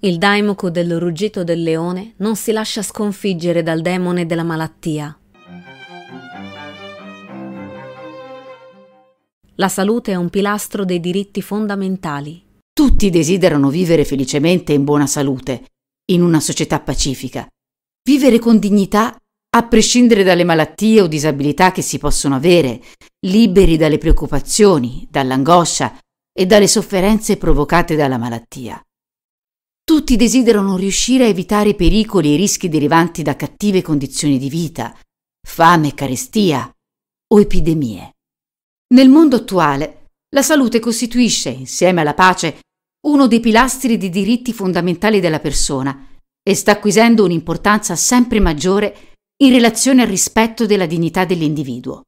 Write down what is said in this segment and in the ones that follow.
Il daimoku del ruggito del leone non si lascia sconfiggere dal demone della malattia. La salute è un pilastro dei diritti fondamentali. Tutti desiderano vivere felicemente e in buona salute, in una società pacifica. Vivere con dignità a prescindere dalle malattie o disabilità che si possono avere, liberi dalle preoccupazioni, dall'angoscia e dalle sofferenze provocate dalla malattia. Tutti desiderano riuscire a evitare i pericoli e i rischi derivanti da cattive condizioni di vita, fame, carestia o epidemie. Nel mondo attuale, la salute costituisce, insieme alla pace, uno dei pilastri di diritti fondamentali della persona e sta acquisendo un'importanza sempre maggiore in relazione al rispetto della dignità dell'individuo.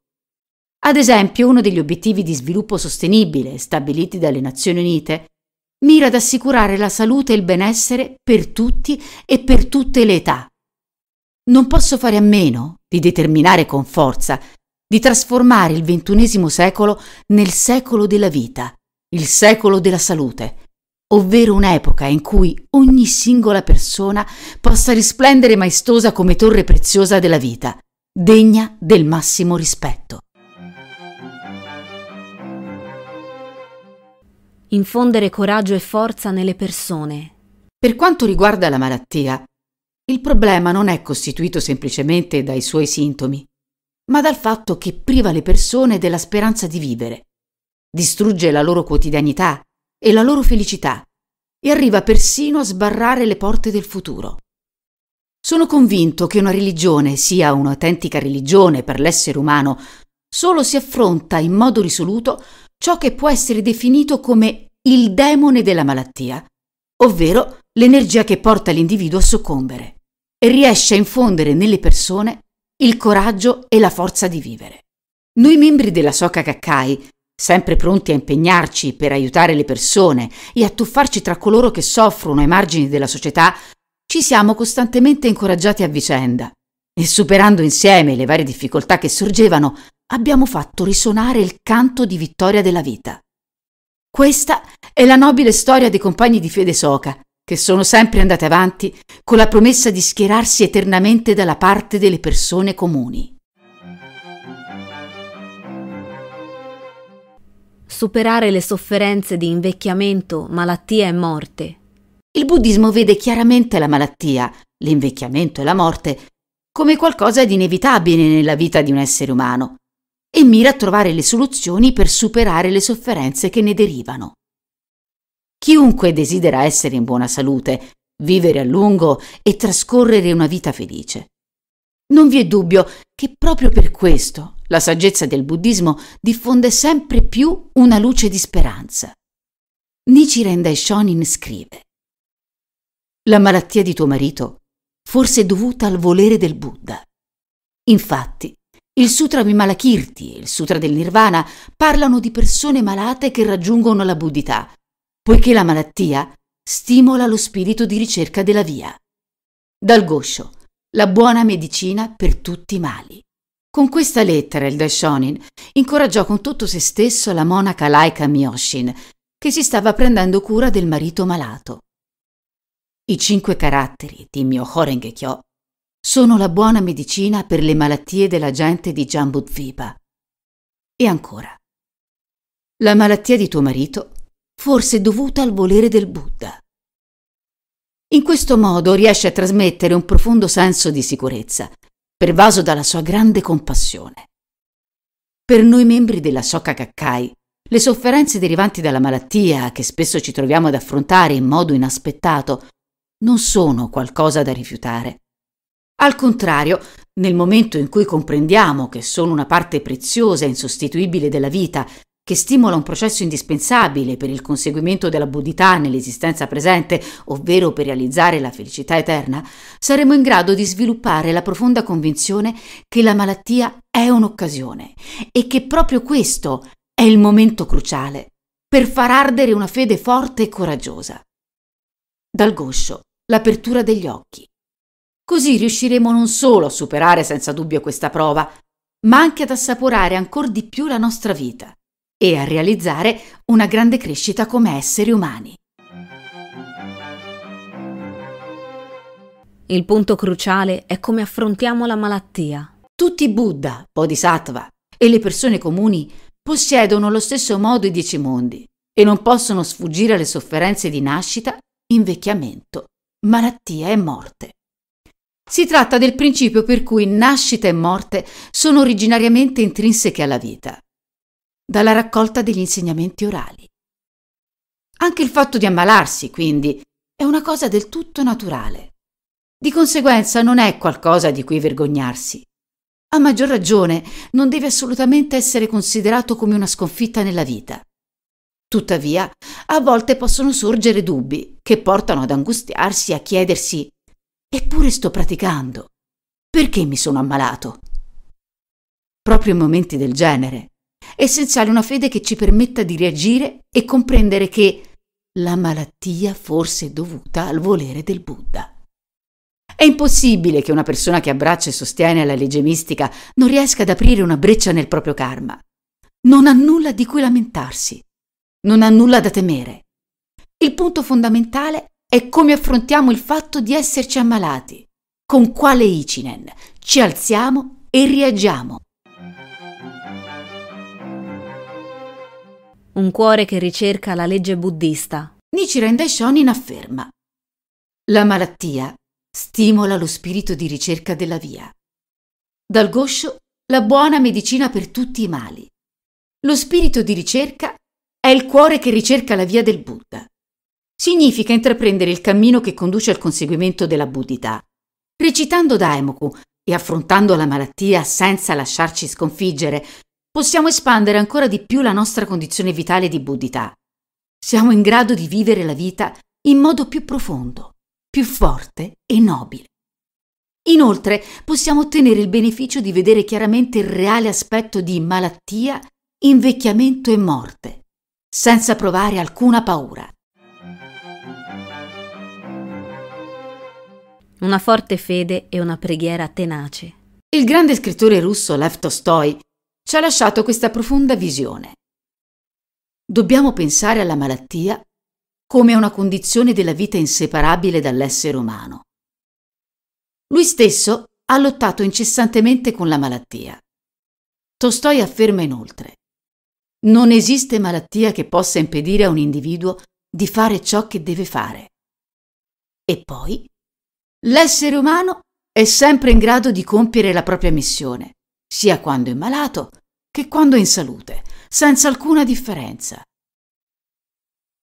Ad esempio, uno degli obiettivi di sviluppo sostenibile stabiliti dalle Nazioni Unite mira ad assicurare la salute e il benessere per tutti e per tutte le età. Non posso fare a meno di determinare con forza di trasformare il XXI secolo nel secolo della vita, il secolo della salute, ovvero un'epoca in cui ogni singola persona possa risplendere maestosa come torre preziosa della vita, degna del massimo rispetto. Infondere coraggio e forza nelle persone. Per quanto riguarda la malattia, il problema non è costituito semplicemente dai suoi sintomi, ma dal fatto che priva le persone della speranza di vivere, distrugge la loro quotidianità, e la loro felicità e arriva persino a sbarrare le porte del futuro. Sono convinto che una religione sia un'autentica religione per l'essere umano solo se affronta in modo risoluto ciò che può essere definito come il demone della malattia, ovvero l'energia che porta l'individuo a soccombere, e riesce a infondere nelle persone il coraggio e la forza di vivere. Noi membri della Soka Kakkai sempre pronti a impegnarci per aiutare le persone e a tuffarci tra coloro che soffrono ai margini della società, ci siamo costantemente incoraggiati a vicenda e superando insieme le varie difficoltà che sorgevano, abbiamo fatto risuonare il canto di vittoria della vita. Questa è la nobile storia dei compagni di fede Soca, che sono sempre andati avanti con la promessa di schierarsi eternamente dalla parte delle persone comuni. superare le sofferenze di invecchiamento, malattia e morte. Il buddismo vede chiaramente la malattia, l'invecchiamento e la morte come qualcosa di inevitabile nella vita di un essere umano e mira a trovare le soluzioni per superare le sofferenze che ne derivano. Chiunque desidera essere in buona salute, vivere a lungo e trascorrere una vita felice. Non vi è dubbio che proprio per questo la saggezza del buddismo diffonde sempre più una luce di speranza. Nichiren Daishonin scrive La malattia di tuo marito forse è dovuta al volere del Buddha. Infatti, il Sutra Vimalakirti e il Sutra del Nirvana parlano di persone malate che raggiungono la buddhità, poiché la malattia stimola lo spirito di ricerca della via. Dal Goscio, la buona medicina per tutti i mali. Con questa lettera il Daishonin incoraggiò con tutto se stesso la monaca laica Myoshin, che si stava prendendo cura del marito malato. I cinque caratteri di Myohorengekyo sono la buona medicina per le malattie della gente di Jambudvipa. E ancora. La malattia di tuo marito forse è dovuta al volere del Buddha. In questo modo riesce a trasmettere un profondo senso di sicurezza pervaso dalla sua grande compassione. Per noi membri della Socca Caccai, le sofferenze derivanti dalla malattia che spesso ci troviamo ad affrontare in modo inaspettato non sono qualcosa da rifiutare. Al contrario, nel momento in cui comprendiamo che sono una parte preziosa e insostituibile della vita che stimola un processo indispensabile per il conseguimento della buddhità nell'esistenza presente, ovvero per realizzare la felicità eterna, saremo in grado di sviluppare la profonda convinzione che la malattia è un'occasione e che proprio questo è il momento cruciale per far ardere una fede forte e coraggiosa. Dal goscio, l'apertura degli occhi. Così riusciremo non solo a superare senza dubbio questa prova, ma anche ad assaporare ancora di più la nostra vita e a realizzare una grande crescita come esseri umani. Il punto cruciale è come affrontiamo la malattia. Tutti i Buddha, Bodhisattva e le persone comuni possiedono lo stesso modo i dieci mondi e non possono sfuggire alle sofferenze di nascita, invecchiamento, malattia e morte. Si tratta del principio per cui nascita e morte sono originariamente intrinseche alla vita dalla raccolta degli insegnamenti orali. Anche il fatto di ammalarsi, quindi, è una cosa del tutto naturale. Di conseguenza non è qualcosa di cui vergognarsi. A maggior ragione non deve assolutamente essere considerato come una sconfitta nella vita. Tuttavia, a volte possono sorgere dubbi che portano ad angustiarsi e a chiedersi eppure sto praticando. Perché mi sono ammalato? Proprio in momenti del genere è essenziale una fede che ci permetta di reagire e comprendere che la malattia forse è dovuta al volere del Buddha. È impossibile che una persona che abbraccia e sostiene la legge mistica non riesca ad aprire una breccia nel proprio karma. Non ha nulla di cui lamentarsi. Non ha nulla da temere. Il punto fondamentale è come affrontiamo il fatto di esserci ammalati, con quale Ichinen ci alziamo e reagiamo. un cuore che ricerca la legge buddista. Nichiren Daishonin afferma La malattia stimola lo spirito di ricerca della via. Dal goscio la buona medicina per tutti i mali. Lo spirito di ricerca è il cuore che ricerca la via del Buddha. Significa intraprendere il cammino che conduce al conseguimento della buddhità. Recitando Daimoku e affrontando la malattia senza lasciarci sconfiggere, possiamo espandere ancora di più la nostra condizione vitale di buddhità. Siamo in grado di vivere la vita in modo più profondo, più forte e nobile. Inoltre possiamo ottenere il beneficio di vedere chiaramente il reale aspetto di malattia, invecchiamento e morte, senza provare alcuna paura. Una forte fede e una preghiera tenace. Il grande scrittore russo Lev Tolstoi ci ha lasciato questa profonda visione. Dobbiamo pensare alla malattia come a una condizione della vita inseparabile dall'essere umano. Lui stesso ha lottato incessantemente con la malattia. Tolstoi afferma inoltre, non esiste malattia che possa impedire a un individuo di fare ciò che deve fare. E poi, l'essere umano è sempre in grado di compiere la propria missione, sia quando è malato che quando è in salute, senza alcuna differenza.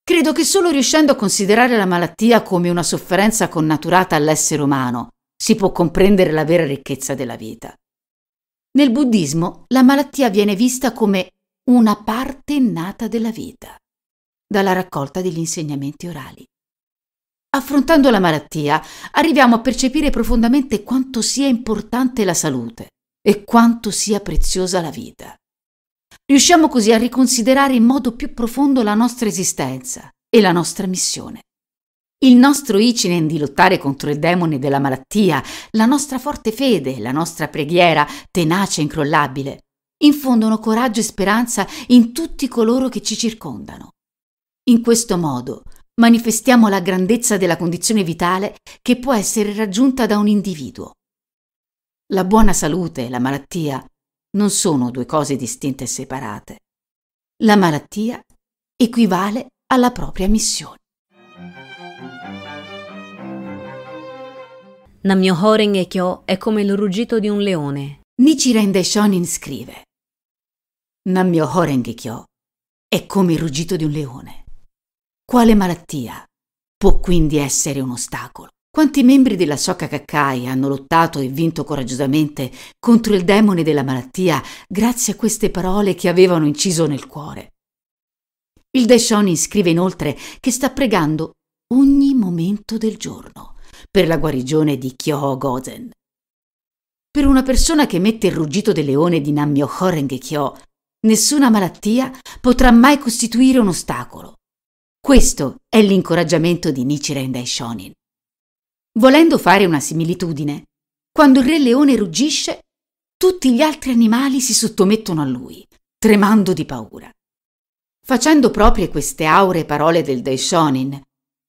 Credo che solo riuscendo a considerare la malattia come una sofferenza connaturata all'essere umano si può comprendere la vera ricchezza della vita. Nel buddismo la malattia viene vista come una parte nata della vita, dalla raccolta degli insegnamenti orali. Affrontando la malattia arriviamo a percepire profondamente quanto sia importante la salute, e quanto sia preziosa la vita. Riusciamo così a riconsiderare in modo più profondo la nostra esistenza e la nostra missione. Il nostro icinen di lottare contro il demone della malattia, la nostra forte fede, la nostra preghiera, tenace e incrollabile, infondono coraggio e speranza in tutti coloro che ci circondano. In questo modo manifestiamo la grandezza della condizione vitale che può essere raggiunta da un individuo. La buona salute e la malattia non sono due cose distinte e separate. La malattia equivale alla propria missione. nam Horen Renge-kyo è come il ruggito di un leone. Nichiren Daishonin scrive nam Horen Renge-kyo è come il ruggito di un leone. Quale malattia può quindi essere un ostacolo? Quanti membri della Shoka Kakkai hanno lottato e vinto coraggiosamente contro il demone della malattia grazie a queste parole che avevano inciso nel cuore. Il Daishonin scrive inoltre che sta pregando ogni momento del giorno per la guarigione di Kyo Gozen. Per una persona che mette il ruggito del leone di Nammyo Nammyoho Kyo, nessuna malattia potrà mai costituire un ostacolo. Questo è l'incoraggiamento di Nichiren Daishonin. Volendo fare una similitudine, quando il re leone ruggisce, tutti gli altri animali si sottomettono a lui, tremando di paura. Facendo proprie queste auree parole del Daishonin,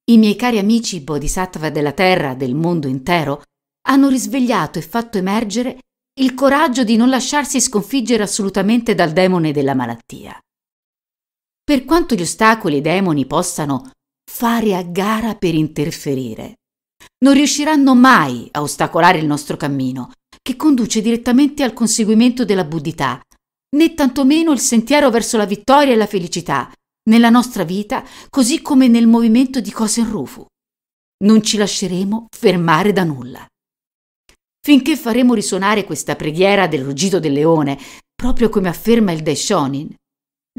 i miei cari amici bodhisattva della terra, del mondo intero, hanno risvegliato e fatto emergere il coraggio di non lasciarsi sconfiggere assolutamente dal demone della malattia. Per quanto gli ostacoli e i demoni possano fare a gara per interferire, non riusciranno mai a ostacolare il nostro cammino, che conduce direttamente al conseguimento della buddhità, né tantomeno il sentiero verso la vittoria e la felicità, nella nostra vita, così come nel movimento di Kosen Rufu. Non ci lasceremo fermare da nulla. Finché faremo risuonare questa preghiera del ruggito del leone, proprio come afferma il Daishonin,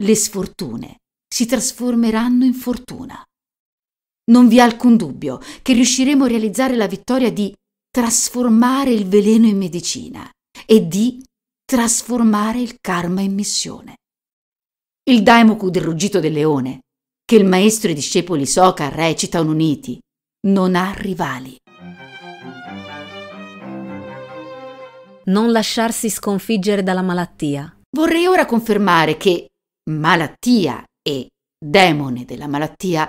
le sfortune si trasformeranno in fortuna. Non vi è alcun dubbio che riusciremo a realizzare la vittoria di trasformare il veleno in medicina e di trasformare il karma in missione. Il Daimoku del ruggito del leone, che il maestro e i discepoli Soka recitano uniti, non ha rivali. Non lasciarsi sconfiggere dalla malattia. Vorrei ora confermare che malattia e demone della malattia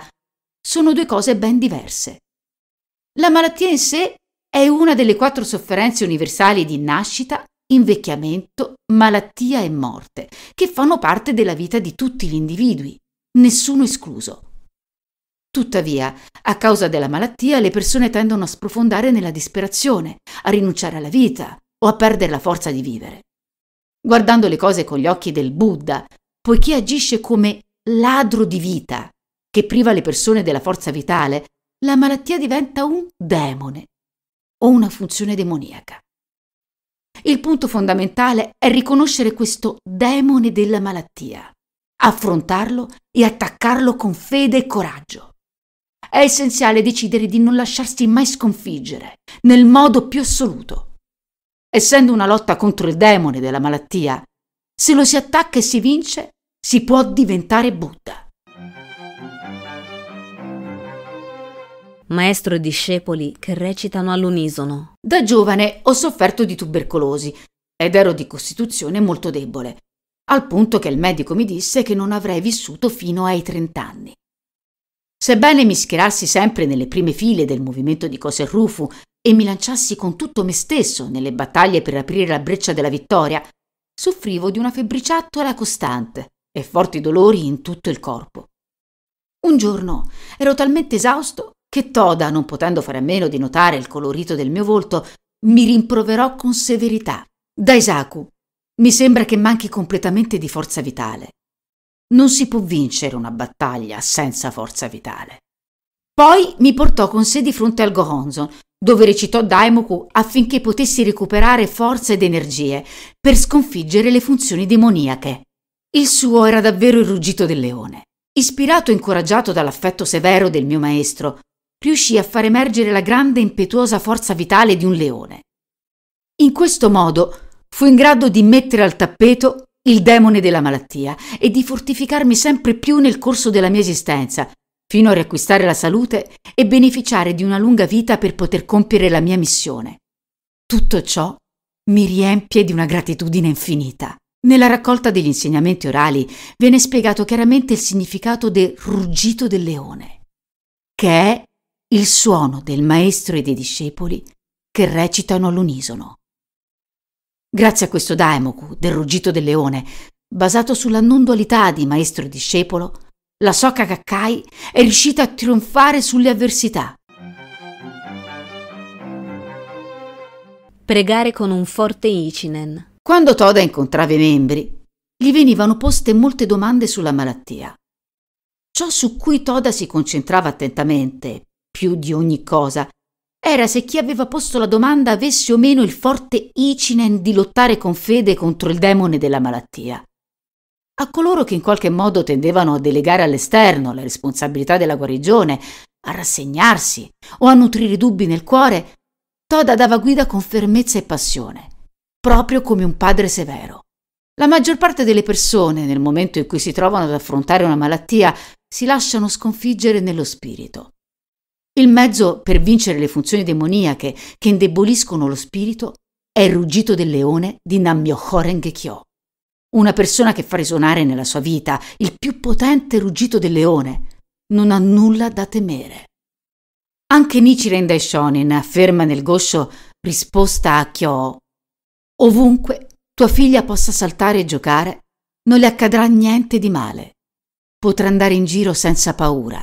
sono due cose ben diverse. La malattia in sé è una delle quattro sofferenze universali di nascita, invecchiamento, malattia e morte, che fanno parte della vita di tutti gli individui, nessuno escluso. Tuttavia, a causa della malattia, le persone tendono a sprofondare nella disperazione, a rinunciare alla vita o a perdere la forza di vivere. Guardando le cose con gli occhi del Buddha, poiché agisce come ladro di vita, che priva le persone della forza vitale, la malattia diventa un demone o una funzione demoniaca. Il punto fondamentale è riconoscere questo demone della malattia, affrontarlo e attaccarlo con fede e coraggio. È essenziale decidere di non lasciarsi mai sconfiggere, nel modo più assoluto. Essendo una lotta contro il demone della malattia, se lo si attacca e si vince, si può diventare Buddha. maestro e discepoli che recitano all'unisono. Da giovane ho sofferto di tubercolosi ed ero di costituzione molto debole, al punto che il medico mi disse che non avrei vissuto fino ai trent'anni. Sebbene mi schierassi sempre nelle prime file del movimento di Coser Rufu e mi lanciassi con tutto me stesso nelle battaglie per aprire la breccia della vittoria, soffrivo di una febbriciattola costante e forti dolori in tutto il corpo. Un giorno ero talmente esausto che Toda, non potendo fare a meno di notare il colorito del mio volto, mi rimproverò con severità. Daisaku, mi sembra che manchi completamente di forza vitale. Non si può vincere una battaglia senza forza vitale. Poi mi portò con sé di fronte al Gohonzon, dove recitò Daimoku affinché potessi recuperare forza ed energie per sconfiggere le funzioni demoniache. Il suo era davvero il ruggito del leone. Ispirato e incoraggiato dall'affetto severo del mio maestro, riuscì a far emergere la grande e impetuosa forza vitale di un leone. In questo modo fu in grado di mettere al tappeto il demone della malattia e di fortificarmi sempre più nel corso della mia esistenza, fino a riacquistare la salute e beneficiare di una lunga vita per poter compiere la mia missione. Tutto ciò mi riempie di una gratitudine infinita. Nella raccolta degli insegnamenti orali viene spiegato chiaramente il significato del ruggito del leone, che è il suono del maestro e dei discepoli che recitano all'unisono. Grazie a questo daimoku del ruggito del leone, basato sulla non dualità di maestro e discepolo, la Soka Kakkai è riuscita a trionfare sulle avversità. Pregare con un forte Ichinen. Quando Toda incontrava i membri, gli venivano poste molte domande sulla malattia. Ciò su cui Toda si concentrava attentamente, più di ogni cosa era se chi aveva posto la domanda avesse o meno il forte icinen di lottare con fede contro il demone della malattia. A coloro che in qualche modo tendevano a delegare all'esterno la responsabilità della guarigione, a rassegnarsi o a nutrire dubbi nel cuore, Toda dava guida con fermezza e passione, proprio come un padre severo. La maggior parte delle persone, nel momento in cui si trovano ad affrontare una malattia, si lasciano sconfiggere nello spirito il mezzo per vincere le funzioni demoniache che indeboliscono lo spirito è il ruggito del leone di nammyo Nammyoho Kyo. Una persona che fa risuonare nella sua vita il più potente ruggito del leone non ha nulla da temere. Anche Nichiren Daishonin afferma nel goscio risposta a Kyo. Ovunque tua figlia possa saltare e giocare, non le accadrà niente di male. Potrà andare in giro senza paura,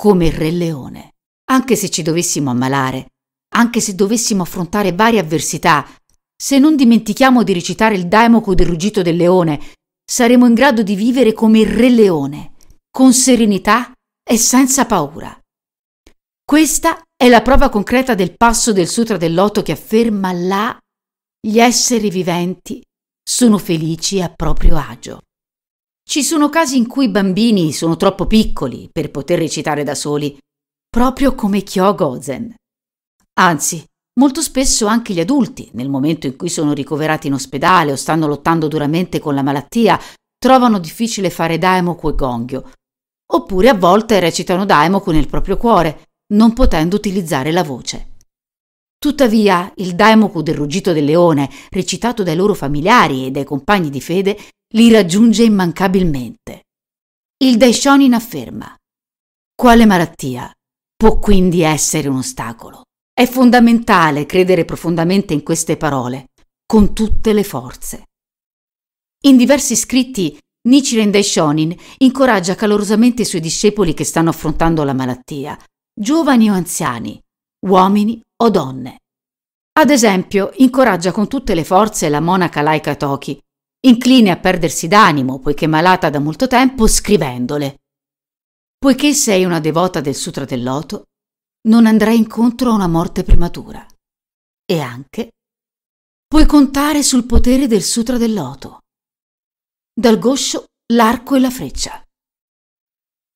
come il re leone anche se ci dovessimo ammalare, anche se dovessimo affrontare varie avversità, se non dimentichiamo di recitare il Daimoco del ruggito del leone, saremo in grado di vivere come il re leone, con serenità e senza paura. Questa è la prova concreta del passo del Sutra del Loto che afferma là gli esseri viventi sono felici a proprio agio. Ci sono casi in cui i bambini sono troppo piccoli per poter recitare da soli proprio come Kyo Gozen. Anzi, molto spesso anche gli adulti, nel momento in cui sono ricoverati in ospedale o stanno lottando duramente con la malattia, trovano difficile fare daimo quegongyo, oppure a volte recitano daimo con il proprio cuore, non potendo utilizzare la voce. Tuttavia, il daimoku del ruggito del leone, recitato dai loro familiari e dai compagni di fede, li raggiunge immancabilmente. Il Daishonin afferma: Quale malattia? può quindi essere un ostacolo. È fondamentale credere profondamente in queste parole, con tutte le forze. In diversi scritti, Nichiren Daishonin incoraggia calorosamente i suoi discepoli che stanno affrontando la malattia, giovani o anziani, uomini o donne. Ad esempio, incoraggia con tutte le forze la monaca laica Toki, incline a perdersi d'animo poiché malata da molto tempo, scrivendole Poiché sei una devota del Sutra del Loto, non andrai incontro a una morte prematura. E anche puoi contare sul potere del Sutra del Loto. Dal goscio l'arco e la freccia.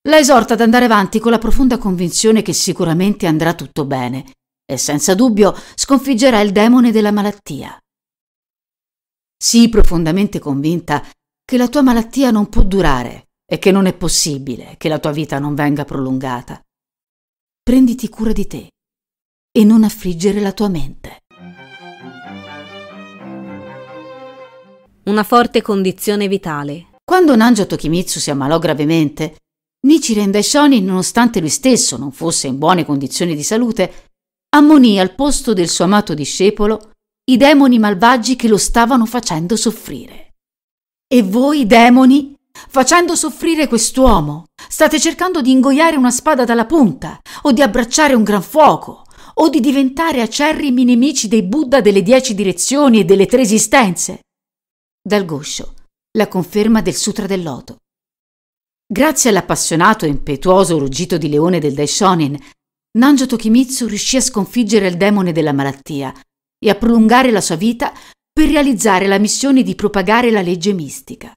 La esorta ad andare avanti con la profonda convinzione che sicuramente andrà tutto bene e senza dubbio sconfiggerà il demone della malattia. Sii profondamente convinta che la tua malattia non può durare e che non è possibile che la tua vita non venga prolungata. Prenditi cura di te e non affliggere la tua mente. Una forte condizione vitale. Quando Nanjo Tokimitsu si ammalò gravemente, Nichiren Daishoni, nonostante lui stesso non fosse in buone condizioni di salute, ammonì al posto del suo amato discepolo i demoni malvagi che lo stavano facendo soffrire. E voi demoni facendo soffrire quest'uomo. State cercando di ingoiare una spada dalla punta, o di abbracciare un gran fuoco, o di diventare acerrimi nemici dei Buddha delle dieci direzioni e delle tre esistenze. Dal goscio, la conferma del Sutra del Loto. Grazie all'appassionato e impetuoso ruggito di leone del Daishonin, Nanjo Tokimitsu riuscì a sconfiggere il demone della malattia e a prolungare la sua vita per realizzare la missione di propagare la legge mistica.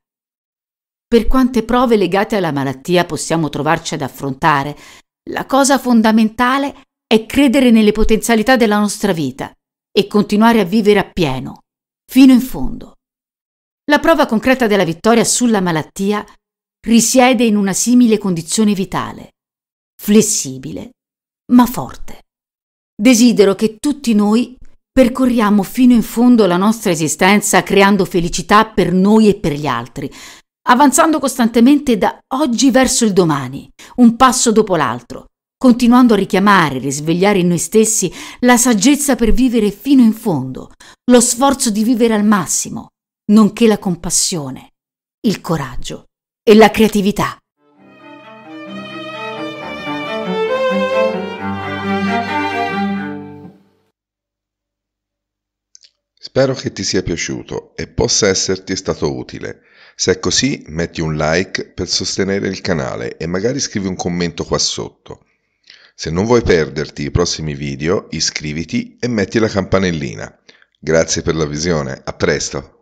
Per quante prove legate alla malattia possiamo trovarci ad affrontare, la cosa fondamentale è credere nelle potenzialità della nostra vita e continuare a vivere appieno, fino in fondo. La prova concreta della vittoria sulla malattia risiede in una simile condizione vitale, flessibile ma forte. Desidero che tutti noi percorriamo fino in fondo la nostra esistenza creando felicità per noi e per gli altri, avanzando costantemente da oggi verso il domani, un passo dopo l'altro, continuando a richiamare e risvegliare in noi stessi la saggezza per vivere fino in fondo, lo sforzo di vivere al massimo, nonché la compassione, il coraggio e la creatività. Spero che ti sia piaciuto e possa esserti stato utile. Se è così, metti un like per sostenere il canale e magari scrivi un commento qua sotto. Se non vuoi perderti i prossimi video, iscriviti e metti la campanellina. Grazie per la visione, a presto!